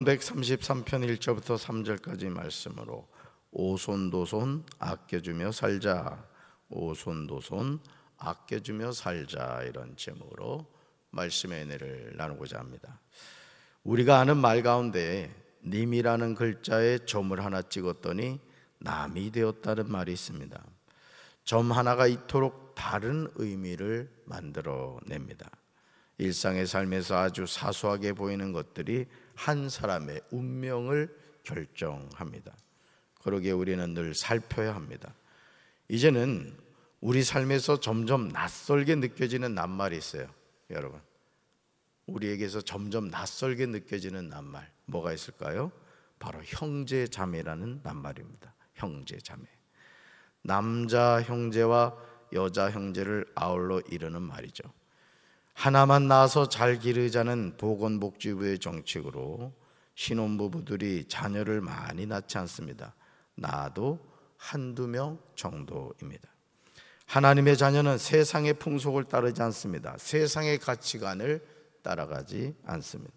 133편 1절부터 3절까지 말씀으로 오손도손 아껴주며 살자 오손도손 아껴주며 살자 이런 제목으로 말씀의 은혜를 나누고자 합니다 우리가 아는 말 가운데 님이라는 글자에 점을 하나 찍었더니 남이 되었다는 말이 있습니다 점 하나가 이토록 다른 의미를 만들어냅니다 일상의 삶에서 아주 사소하게 보이는 것들이 한 사람의 운명을 결정합니다. 그러게 우리는 늘 살펴야 합니다. 이제는 우리 삶에서 점점 낯설게 느껴지는 낱말이 있어요. 여러분. 우리에게서 점점 낯설게 느껴지는 낱말. 뭐가 있을까요? 바로 형제 자매라는 낱말입니다. 형제 자매. 남자 형제와 여자 형제를 아울러 이르는 말이죠. 하나만 낳아서 잘 기르자는 보건복지부의 정책으로 신혼부부들이 자녀를 많이 낳지 않습니다. 낳도 한두 명 정도입니다. 하나님의 자녀는 세상의 풍속을 따르지 않습니다. 세상의 가치관을 따라가지 않습니다.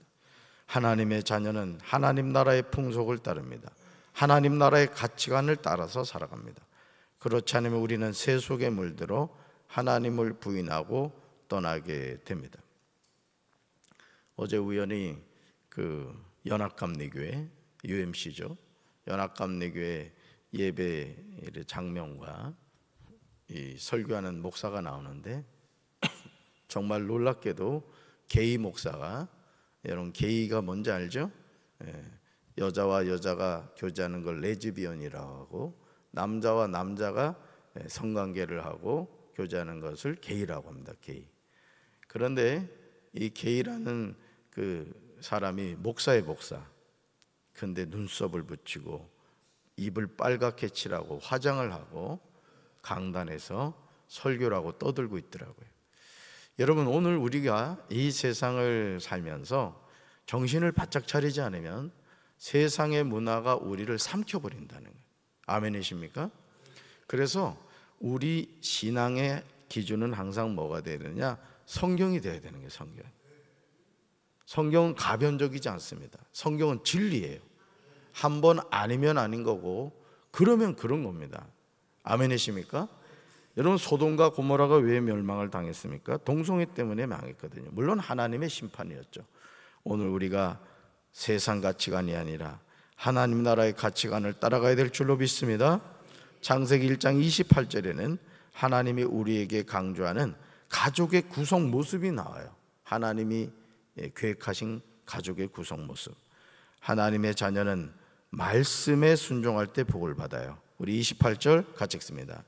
하나님의 자녀는 하나님 나라의 풍속을 따릅니다. 하나님 나라의 가치관을 따라서 살아갑니다. 그렇지 않으면 우리는 세 속에 물들어 하나님을 부인하고 떠나게 됩니다. 어제 우연히 그 연합감리교회 UMC죠. 연합감리교회 예배 장면과 설교하는 목사가 나오는데 정말 놀랍게도 게이 목사가 여러분 게이가 뭔지 알죠? 예, 여자와 여자가 교제하는 걸 레즈비언이라고 하고 남자와 남자가 성관계를 하고 교제하는 것을 게이라고 합니다. 게이. 그런데 이 게이라는 그 사람이 목사의 목사. 근데 눈썹을 붙이고 입을 빨갛게 칠하고 화장을 하고 강단에서 설교라고 떠들고 있더라고요. 여러분 오늘 우리가 이 세상을 살면서 정신을 바짝 차리지 않으면 세상의 문화가 우리를 삼켜 버린다는 거예요. 아멘이십니까? 그래서 우리 신앙의 기준은 항상 뭐가 되느냐? 성경이 되어야 되는 게 성경. 성경은 가변적이지 않습니다. 성경은 진리예요. 한 번 아니면 아닌 거고 그러면 그런 겁니다. 아멘이십니까? 여러분 소돔과 고모라가 왜 멸망을 당했습니까? 동성애 때문에 망했거든요. 물론 하나님의 심판이었죠. 오늘 우리가 세상 가치관이 아니라 하나님 나라의 가치관을 따라가야 될 줄로 믿습니다. 창세기 1장 28절에는 하나님이 우리에게 강조하는 가족의 구성 모습이 나와요. 하나님이 예, 계획하신 가족의 구성 모습. 하나님의 자녀는 말씀에 순종할 때 복을 받아요. 우리 28절 같이 읽습니다.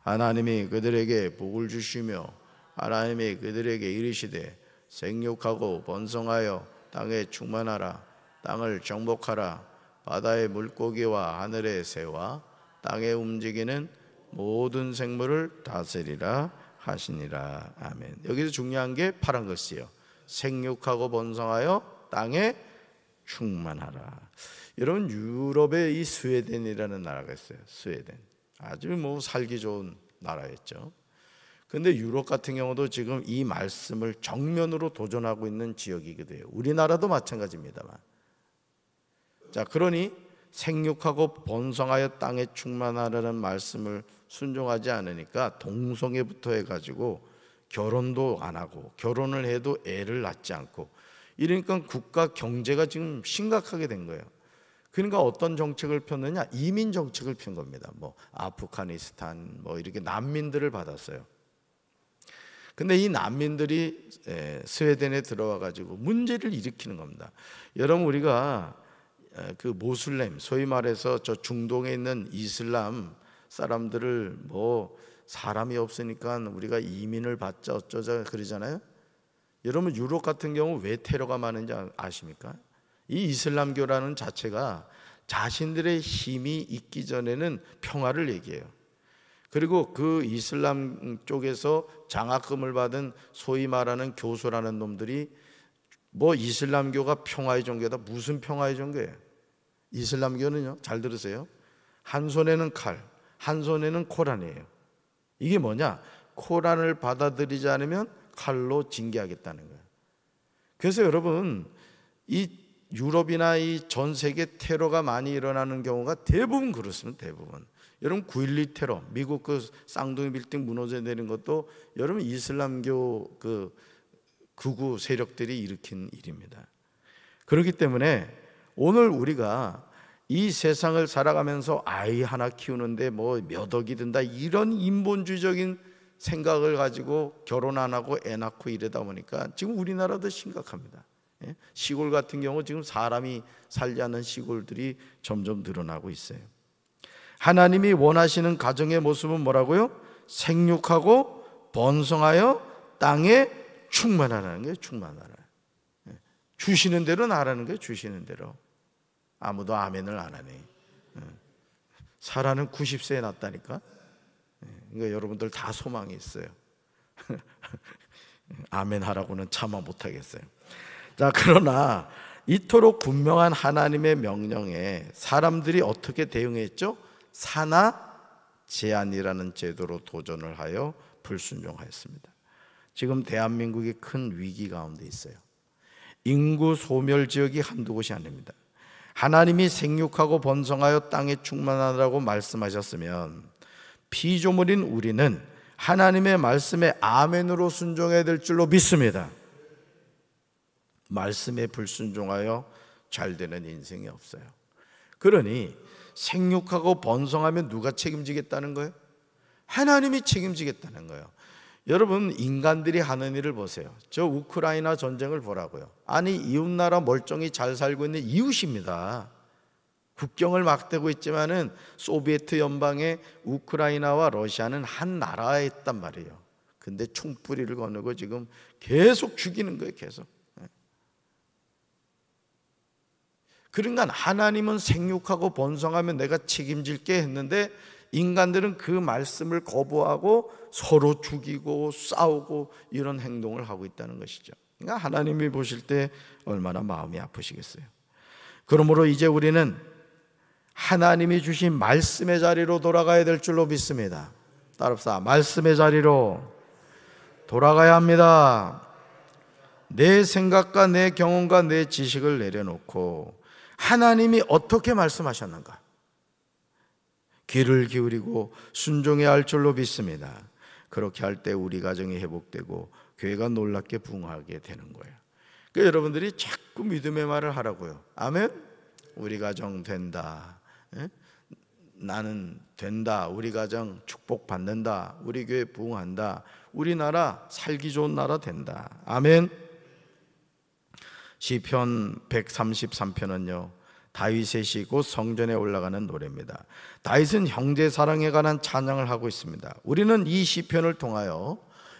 하나님이 그들에게 복을 주시며 하나님이 그들에게 이르시되 생육하고 번성하여 땅에 충만하라 땅을 정복하라 바다의 물고기와 하늘의 새와 땅에 움직이는 모든 생물을 다스리라 하시니라. 아멘. 여기서 중요한 게 파란 글씨요. 생육하고 번성하여 땅에 충만하라. 여러분 유럽에 이 스웨덴이라는 나라가 있어요. 스웨덴. 아주 뭐 살기 좋은 나라였죠. 근데 유럽 같은 경우도 지금 이 말씀을 정면으로 도전하고 있는 지역이기도 해요. 우리나라도 마찬가지입니다만. 자, 그러니 생육하고 번성하여 땅에 충만하라는 말씀을 순종하지 않으니까 동성애부터 해가지고 결혼도 안 하고 결혼을 해도 애를 낳지 않고 이러니까 국가 경제가 지금 심각하게 된 거예요. 그러니까 어떤 정책을 폈느냐 이민 정책을 편 겁니다. 뭐 아프가니스탄 뭐 이렇게 난민들을 받았어요. 근데 이 난민들이 스웨덴에 들어와 가지고 문제를 일으키는 겁니다. 여러분 우리가 그 모슬렘 소위 말해서 저 중동에 있는 이슬람 사람들을 뭐 사람이 없으니까 우리가 이민을 받자 어쩌자 그러잖아요. 여러분 유럽 같은 경우 왜 테러가 많은지 아, 아십니까? 이 이슬람교라는 자체가 자신들의 힘이 있기 전에는 평화를 얘기해요. 그리고 그 이슬람 쪽에서 장학금을 받은 소위 말하는 교수라는 놈들이 뭐 이슬람교가 평화의 종교다 무슨 평화의 종교예요? 이슬람교는요, 잘 들으세요. 한 손에는 칼, 한 손에는 코란이에요. 이게 뭐냐? 코란을 받아들이지 않으면 칼로 징계하겠다는 거예요. 그래서 여러분, 이 유럽이나 이 전 세계 테러가 많이 일어나는 경우가 대부분 그렇습니다. 대부분. 여러분 9.12 테러, 미국 그 쌍둥이 빌딩 무너져 내린 것도 여러분 이슬람교 그 극우 세력들이 일으킨 일입니다. 그렇기 때문에 오늘 우리가 이 세상을 살아가면서 아이 하나 키우는데 뭐 몇 억이 든다 이런 인본주의적인 생각을 가지고 결혼 안 하고 애 낳고 이러다 보니까 지금 우리나라도 심각합니다. 예? 시골 같은 경우 지금 사람이 살지 않는 시골들이 점점 늘어나고 있어요. 하나님이 원하시는 가정의 모습은 뭐라고요? 생육하고 번성하여 땅에 충만하라는 게 충만하라. 예. 주시는 대로 나라는 게 주시는 대로. 아무도 아멘을 안 하네. 사라는 90세에 났다니까. 그러니까 여러분들 다 소망이 있어요. 아멘 하라고는 참아 못하겠어요. 자, 그러나 이토록 분명한 하나님의 명령에 사람들이 어떻게 대응했죠? 산하 제한이라는 제도로 도전을 하여 불순종하였습니다. 지금 대한민국이 큰 위기 가운데 있어요. 인구 소멸 지역이 한두 곳이 아닙니다. 하나님이 생육하고 번성하여 땅에 충만하라고 말씀하셨으면 피조물인 우리는 하나님의 말씀에 아멘으로 순종해야 될 줄로 믿습니다. 말씀에 불순종하여 잘 되는 인생이 없어요. 그러니 생육하고 번성하면 누가 책임지겠다는 거예요? 하나님이 책임지겠다는 거예요. 여러분 인간들이 하는 일을 보세요. 저 우크라이나 전쟁을 보라고요. 아니 이웃나라 멀쩡히 잘 살고 있는 이웃입니다. 국경을 막대고 있지만은 소비에트 연방의 우크라이나와 러시아는 한 나라에 있단 말이에요. 근데 총뿌리를 거누고 지금 계속 죽이는 거예요, 계속. 예. 그러니 하나님은 생육하고 번성하면 내가 책임질게 했는데 인간들은 그 말씀을 거부하고 서로 죽이고 싸우고 이런 행동을 하고 있다는 것이죠. 그러니까 하나님이 보실 때 얼마나 마음이 아프시겠어요. 그러므로 이제 우리는 하나님이 주신 말씀의 자리로 돌아가야 될 줄로 믿습니다. 따릅사 말씀의 자리로 돌아가야 합니다. 내 생각과 내 경험과 내 지식을 내려놓고 하나님이 어떻게 말씀하셨는가? 귀를 기울이고 순종해야 할 줄로 믿습니다. 그렇게 할 때 우리 가정이 회복되고 교회가 놀랍게 부흥하게 되는 거예요. 그 여러분들이 자꾸 믿음의 말을 하라고요. 아멘. 우리 가정 된다. 에? 예? 나는 된다. 우리 가정 축복 받는다. 우리 교회 부흥한다. 우리나라 살기 좋은 나라 된다. 아멘. 시편 133편은요. 다윗의 시고 성전에 올라가는 노래입니다. 다윗은 형제 사랑에 관한 찬양을 하고 있습니다. 우리는 이 시편을 통하여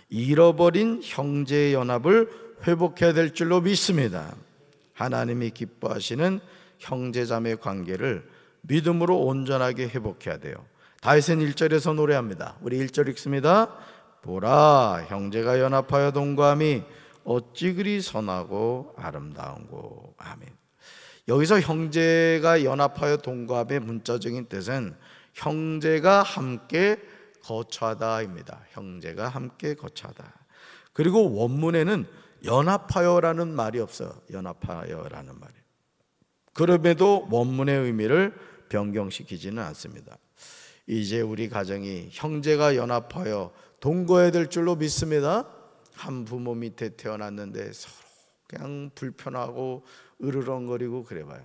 잃어버린 형제 연합을 회복해야 될 줄로 믿습니다. 하나님이 기뻐하시는 형제자매 관계를 믿음으로 온전하게 회복해야 돼요. 다윗은 1절에서 노래합니다. 우리 1절 읽습니다. 보라 형제가 연합하여 동거함이 어찌 그리 선하고 아름다운고. 아멘. 여기서 형제가 연합하여 동거함의 문자적인 뜻은 형제가 함께 거처하다입니다. 형제가 함께 거처하다. 그리고 원문에는 연합하여라는 말이 없어요. 연합하여라는 말이. 그럼에도 원문의 의미를 변경시키지는 않습니다. 이제 우리 가정이 형제가 연합하여 동거해야 될 줄로 믿습니다. 한 부모 밑에 태어났는데 서로 그냥 불편하고 으르렁거리고 그래봐요.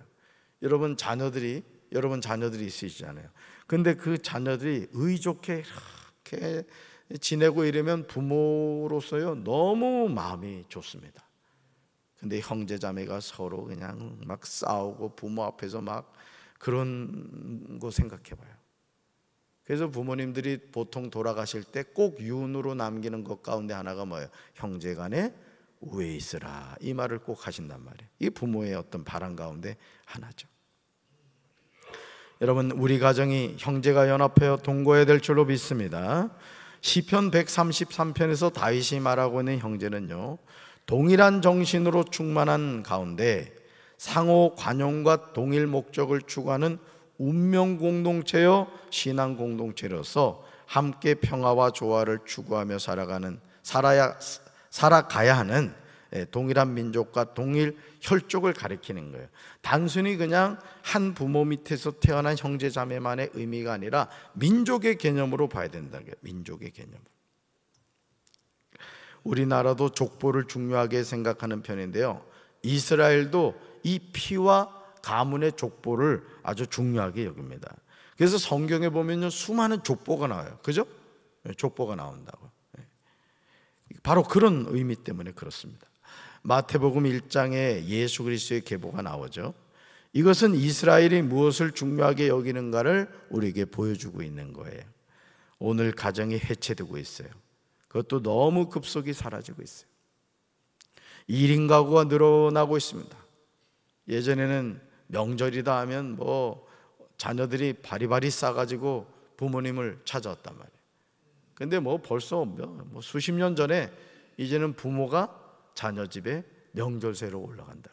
여러분 자녀들이 여러분 자녀들이 있으시잖아요. 근데 그 자녀들이 의좋해 이렇게 지내고 이러면 부모로서요 너무 마음이 좋습니다. 근데 형제 자매가 서로 그냥 막 싸우고 부모 앞에서 막 그런 거 생각해봐요. 그래서 부모님들이 보통 돌아가실 때꼭윤으로 남기는 것 가운데 하나가 뭐예요? 형제간의 우에 있으라 이 말을 꼭 하신단 말이에요. 이 부모의 어떤 바람 가운데 하나죠. 여러분 우리 가정이 형제가 연합하여 동거해야 될 줄로 믿습니다. 시편 133편에서 다윗이 말하고 있는 형제는요. 동일한 정신으로 충만한 가운데 상호 관용과 동일 목적을 추구하는 운명 공동체여 신앙 공동체로서 함께 평화와 조화를 추구하며 살아가는 살아야 살아가야 하는 예, 동일한 민족과 동일 혈족을 가리키는 거예요. 단순히 그냥 한 부모 밑에서 태어난 형제 자매만의 의미가 아니라 민족의 개념으로 봐야 된다는 거예요. 민족의 개념. 우리나라도 족보를 중요하게 생각하는 편인데요. 이스라엘도 이 피와 가문의 족보를 아주 중요하게 여깁니다. 그래서 성경에 보면 수많은 족보가 나와요. 그죠? 예, 족보가 나온다고. 바로 그런 의미 때문에 그렇습니다. 마태복음 1장에 예수 그리스도의 계보가 나오죠. 이것은 이스라엘이 무엇을 중요하게 여기는가를 우리에게 보여주고 있는 거예요. 오늘 가정이 해체되고 있어요. 그것도 너무 급속히 사라지고 있어요. 1인 가구가 늘어나고 있습니다. 예전에는 명절이다 하면 뭐 자녀들이 바리바리 싸가지고 부모님을 찾아왔단 말이에요. 근데 뭐 벌써 뭐 수십 년 전에 이제는 부모가 자녀 집에 명절세로 올라간다.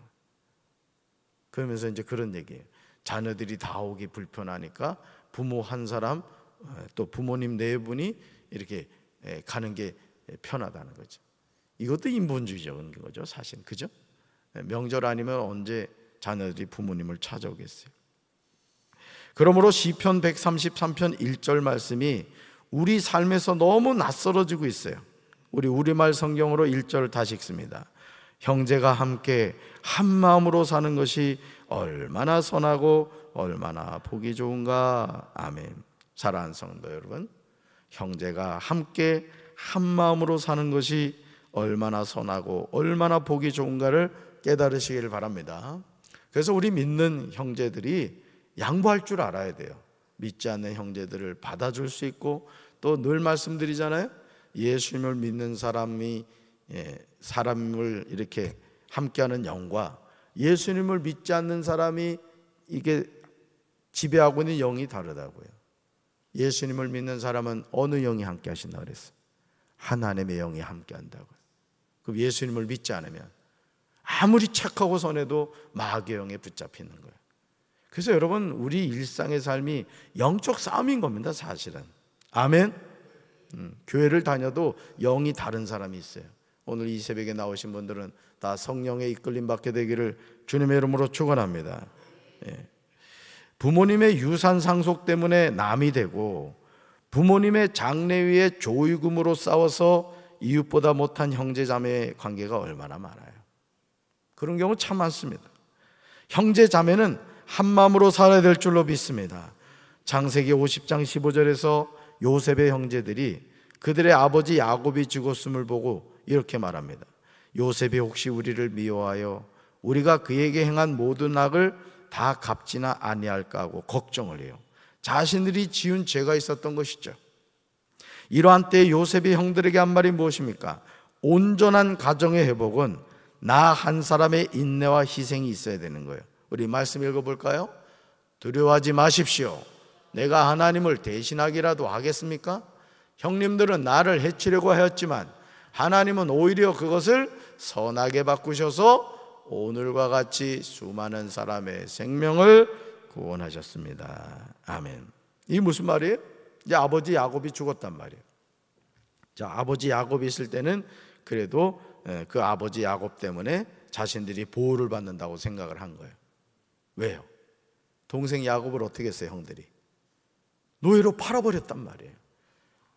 그러면서 이제 그런 얘기예요. 자녀들이 다 오기 불편하니까 부모 한 사람 어, 또 부모님 네 분이 이렇게 가는 게 편하다는 거죠. 이것도 인본주의적인 거죠, 사실. 그죠? 명절 아니면 언제 자녀들이 부모님을 찾아오겠어요. 그러므로 시편 133편 1절 말씀이 우리 삶에서 너무 낯설어지고 있어요. 우리 우리말 성경으로 1절 다시 읽습니다. 형제가 함께 한 마음으로 사는 것이 얼마나 선하고 얼마나 보기 좋은가. 아멘. 사랑하는 성도 여러분, 형제가 함께 한 마음으로 사는 것이 얼마나 선하고 얼마나 보기 좋은가를 깨달으시길 바랍니다. 그래서 우리 믿는 형제들이 양보할 줄 알아야 돼요. 믿지 않는 형제들을 받아줄 수 있고 또 늘 말씀드리잖아요. 예수님을 믿는 사람이 예, 사람을 이렇게 함께하는 영과 예수님을 믿지 않는 사람이 이게 지배하고 있는 영이 다르다고요. 예수님을 믿는 사람은 어느 영이 함께 하신다 그랬어. 하나님의 영이 함께 한다고요. 그럼 예수님을 믿지 않으면 아무리 착하고 선해도 마귀 영에 붙잡히는 거예요. 그래서 여러분 우리 일상의 삶이 영적 싸움인 겁니다 사실은 아멘 음, 교회를 다녀도 영이 다른 사람이 있어요 오늘 이 새벽에 나오신 분들은 다 성령의 이끌림 받게 되기를 주님의 이름으로 축원합니다 예. 부모님의 유산 상속 때문에 남이 되고 부모님의 장례위에 조의금으로 싸워서 이웃보다 못한 형제자매의 관계가 얼마나 많아요 그런 경우 참 많습니다 형제자매는 한 마음으로 살아야 될 줄로 믿습니다. 장세기 50장 15절에서 요셉의 형제들이 그들의 아버지 야곱이 죽었음을 보고 이렇게 말합니다. 요셉이 혹시 우리를 미워하여 우리가 그에게 행한 모든 악을 다 갚지나 아니할까 하고 걱정을 해요. 자신들이 지은 죄가 있었던 것이죠. 이러한 때 요셉이 형들에게 한 말이 무엇입니까? 온전한 가정의 회복은 나 한 사람의 인내와 희생이 있어야 되는 거예요. 우리 말씀 읽어볼까요? 두려워하지 마십시오. 내가 하나님을 대신하기라도 하겠습니까? 형님들은 나를 해치려고 하였지만 하나님은 오히려 그것을 선하게 바꾸셔서 오늘과 같이 수많은 사람의 생명을 구원하셨습니다. 아멘. 이 무슨 말이에요? 이제 아버지 야곱이 죽었단 말이에요. 자, 아버지 야곱이 있을 때는 그래도 그 아버지 야곱 때문에 자신들이 보호를 받는다고 생각을 한 거예요. 왜요? 동생 야곱을 어떻게 했어요, 형들이? 노예로 팔아버렸단 말이에요.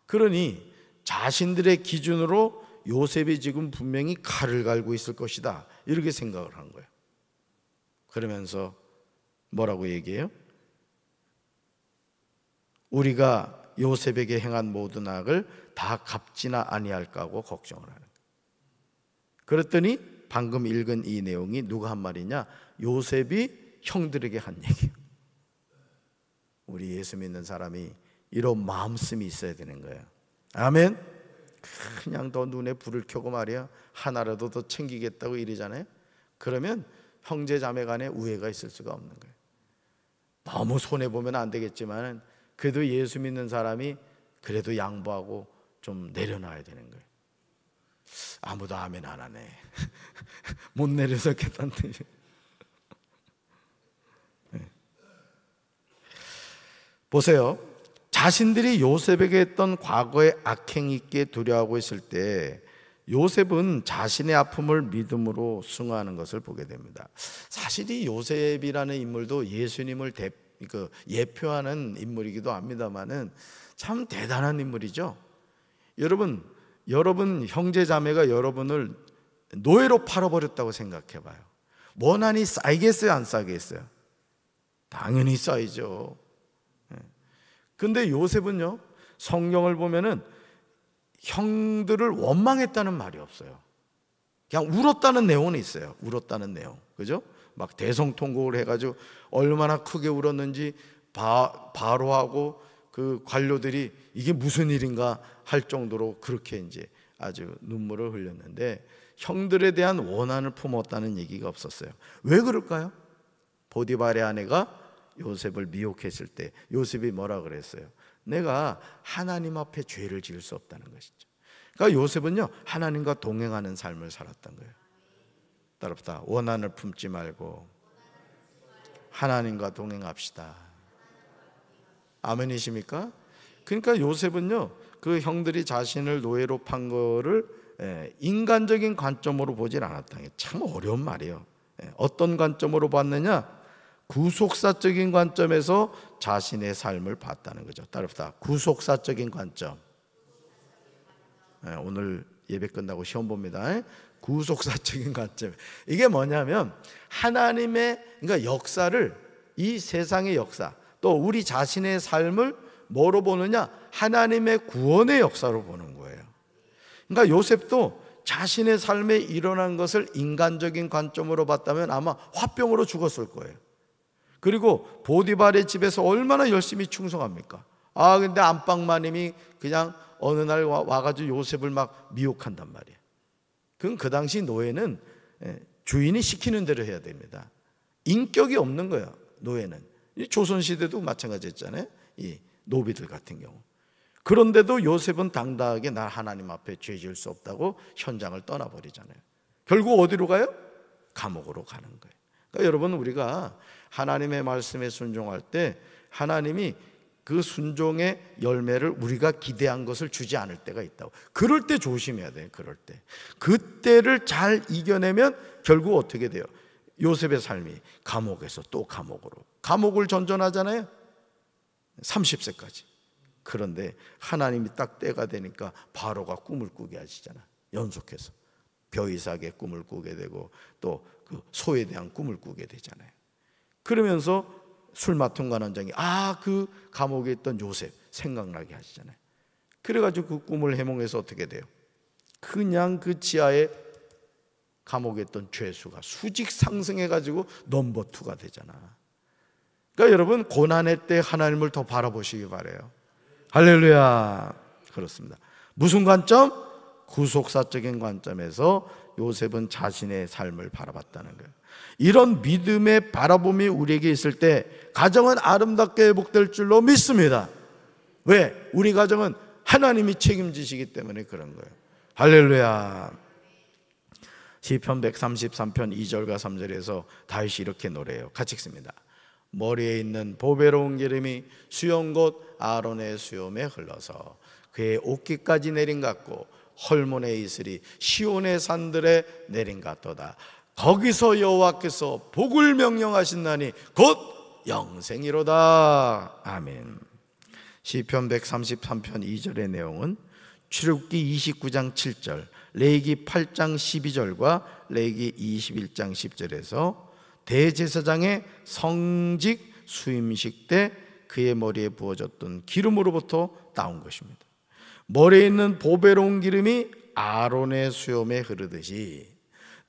그러니 자신들의 기준으로 요셉이 지금 분명히 칼을 갈고 있을 것이다. 이렇게 생각을 한 거예요. 그러면서 뭐라고 얘기해요? 우리가 요셉에게 행한 모든 악을 다 갚지나 아니할까 고 걱정을 하는 거예요. 그랬더니 방금 읽은 이 내용이 누가 한 말이냐? 요셉이 형들에게 한 얘기예요. 우리 예수 믿는 사람이 이런 마음씀이 있어야 되는 거예요. 아멘. 그냥 더 눈에 불을 켜고 말이야 하나라도 더 챙기겠다고 이러잖아요. 그러면 형제 자매 간에 우애가 있을 수가 없는 거예요. 너무 손해 보면 안 되겠지만 그래도 예수 믿는 사람이 그래도 양보하고 좀 내려놔야 되는 거예요. 아무도 아멘 안 하네. 못 내려서 겠다는 보세요. 자신들이 요셉에게 했던 과거의 악행 있게 두려워하고 있을 때 요셉은 자신의 아픔을 믿음으로 승화하는 것을 보게 됩니다. 사실 이 요셉이라는 인물도 예수님을 대, 그 예표하는 인물이기도 합니다만은 참 대단한 인물이죠. 여러분, 여러분 형제 자매가 여러분을 노예로 팔아버렸다고 생각해봐요. 원한이 뭐 쌓이겠어요, 안 쌓이겠어요? 당연히 쌓이죠. 근데 요셉은요, 성경을 보면은 형들을 원망했다는 말이 없어요. 그냥 울었다는 내용은 있어요. 울었다는 내용. 그죠? 막 대성통곡을 해가지고 얼마나 크게 울었는지 바, 바로하고 그 관료들이 이게 무슨 일인가 할 정도로 그렇게 이제 아주 눈물을 흘렸는데 형들에 대한 원한을 품었다는 얘기가 없었어요. 왜 그럴까요? 보디발의 아내가 요셉을 미혹했을 때 요셉이 뭐라 그랬어요? 내가 하나님 앞에 죄를 지을 수 없다는 것이죠. 그러니까 요셉은요 하나님과 동행하는 삶을 살았던 거예요. 따라붙다 원한을 품지 말고 하나님과 동행합시다. 아멘이십니까? 그러니까 요셉은요 그 형들이 자신을 노예로 판 거를 예, 인간적인 관점으로 보질 않았다. 참 어려운 말이에요. 예, 어떤 관점으로 봤느냐? 구속사적인 관점에서 자신의 삶을 봤다는 거죠. 따릅시다. 구속사적인 관점. 예, 오늘 예배 끝나고 시험 봅니다. 예? 구속사적인 관점. 이게 뭐냐면 하나님의 그러니까 역사를 이 세상의 역사 또 우리 자신의 삶을 뭐로 보느냐? 하나님의 구원의 역사로 보는 거예요. 그러니까 요셉도 자신의 삶에 일어난 것을 인간적인 관점으로 봤다면 아마 화병으로 죽었을 거예요. 그리고 보디발의 집에서 얼마나 열심히 충성합니까? 아, 근데 안방마님이 그냥 어느 날 와, 가지고 요셉을 막 미혹한단 말이에요. 그건 그 당시 노예는 예, 주인이 시키는 대로 해야 됩니다. 인격이 없는 거야, 노예는. 조선시대도 마찬가지였잖아요. 이 노비들 같은 경우. 그런데도 요셉은 당당하게 나 하나님 앞에 죄 지을 수 없다고 현장을 떠나버리잖아요. 결국 어디로 가요? 감옥으로 가는 거예요. 그러니까 여러분 우리가 하나님의 말씀에 순종할 때 하나님이 그 순종의 열매를 우리가 기대한 것을 주지 않을 때가 있다고. 그럴 때 조심해야 돼. 그럴 때. 그때를 잘 이겨내면 결국 어떻게 돼요? 요셉의 삶이 감옥에서 또 감옥으로. 감옥을 전전하잖아요. 30세까지. 그런데 하나님이 딱 때가 되니까 바로가 꿈을 꾸게 하시잖아. 연속해서. 벼이삭의 꿈을 꾸게 되고 또그 소에 대한 꿈을 꾸게 되잖아요. 그러면서 술마통 관원장이 아 그 감옥에 있던 요셉 생각나게 하시잖아요. 그래가지고 그 꿈을 해몽해서 어떻게 돼요? 그냥 그 지하에 감옥에 있던 죄수가 수직 상승해가지고 넘버 투가 되잖아. 그러니까 여러분 고난의 때 하나님을 더 바라보시기 바래요. 할렐루야. 그렇습니다. 무슨 관점? 구속사적인 관점에서 요셉은 자신의 삶을 바라봤다는 거예요. 이런 믿음의 바라봄이 우리에게 있을 때 가정은 아름답게 회복될 줄로 믿습니다. 왜? 우리 가정은 하나님이 책임지시기 때문에 그런 거예요. 할렐루야. 시편 133편 2절과 3절에서 다윗이 이렇게 노래해요. 같이 읽습니다. 머리에 있는 보배로운 기름이 수염 곧 아론의 수염에 흘러서 그의 옷깃까지 내린 같고 헐몬에이슬리 시온의 산들에 내린 같도다. 거기서 여호와께서 복을 명령하신다니 곧 영생이로다. 아멘. 시편 133편 2절의 내용은 출굽기 29장 7절, 레위기 8장 12절과 레위기 21장 10절에서 대제사장의 성직 수임식 때 그의 머리에 부어졌던 기름으로부터 나온 것입니다. 머리에 있는 보배로운 기름이 아론의 수염에 흐르듯이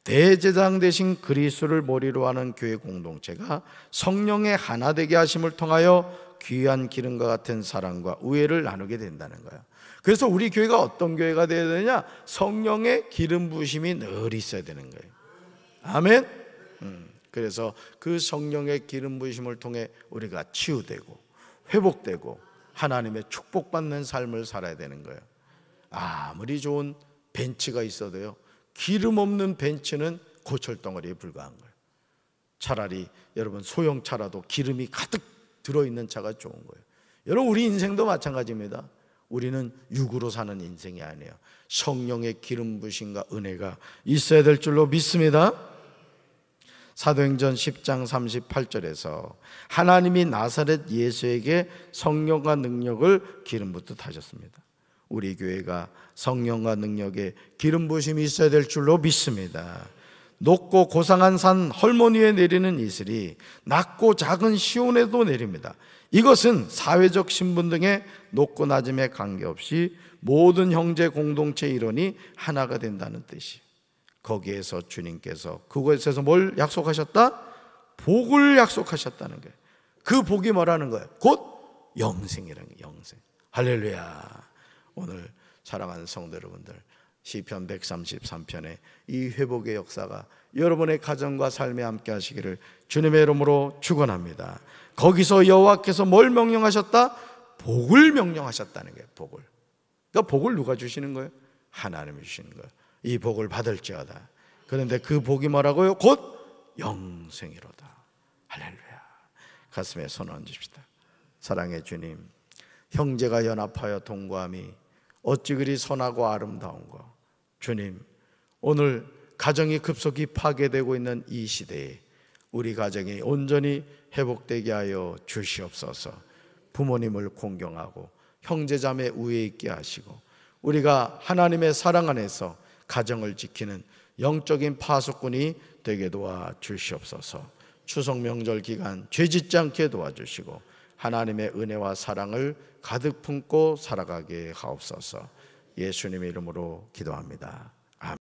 대제장 대신 그리스도를 머리로 하는 교회 공동체가 성령의 하나 되게 하심을 통하여 귀한 기름과 같은 사랑과 우애를 나누게 된다는 거예요. 그래서 우리 교회가 어떤 교회가 되어야 되느냐? 성령의 기름 부심이 늘 있어야 되는 거예요. 아멘. 음, 그래서 그 성령의 기름 부심을 통해 우리가 치유되고 회복되고 하나님의 축복받는 삶을 살아야 되는 거예요. 아무리 좋은 벤치가 있어도요. 기름 없는 벤치는 고철덩어리에 불과한 거예요. 차라리 여러분 소형차라도 기름이 가득 들어있는 차가 좋은 거예요. 여러분 우리 인생도 마찬가지입니다. 우리는 육으로 사는 인생이 아니에요. 성령의 기름 부신과 은혜가 있어야 될 줄로 믿습니다. 사도행전 10장 38절에서 하나님이 나사렛 예수에게 성령과 능력을 기름 부듯 하셨습니다. 우리 교회가 성령과 능력에 기름 부심이 있어야 될 줄로 믿습니다. 높고 고상한 산 헐몬 위에 내리는 이슬이 낮고 작은 시온에도 내립니다. 이것은 사회적 신분 등의 높고 낮음에 관계없이 모든 형제 공동체 일원이 하나가 된다는 뜻이. 거기에서 주님께서 그곳에서 뭘 약속하셨다? 복을 약속하셨다는 거예요. 그 복이 뭐라는 거예요? 곧 영생이라는 거예요. 영생. 할렐루야. 오늘 사랑하는 성도 여러분들 시편 133편에 이 회복의 역사가 여러분의 가정과 삶에 함께 하시기를 주님의 이름으로 축원합니다. 거기서 여호와께서 뭘 명령하셨다? 복을 명령하셨다는 거 복을. 그러니까 복을 누가 주시는 거예요? 하나님이 주시는 거예요. 이 복을 받을지어다. 그런데 그 복이 뭐라고요? 곧 영생이로다. 할렐루야. 가슴에 손 얹읍시다. 사랑의 주님, 형제가 연합하여 동거함이 어찌 그리 선하고 아름다운고. 주님, 오늘 가정이 급속히 파괴되고 있는 이 시대에 우리 가정이 온전히 회복되게 하여 주시옵소서. 부모님을 공경하고 형제자매 우애 있게 하시고 우리가 하나님의 사랑 안에서 가정을 지키는 영적인 파수꾼이 되게 도와 주시옵소서. 추석 명절 기간 죄 짓지 않게 도와주시고 하나님의 은혜와 사랑을 가득 품고 살아가게 하옵소서. 예수님의 이름으로 기도합니다.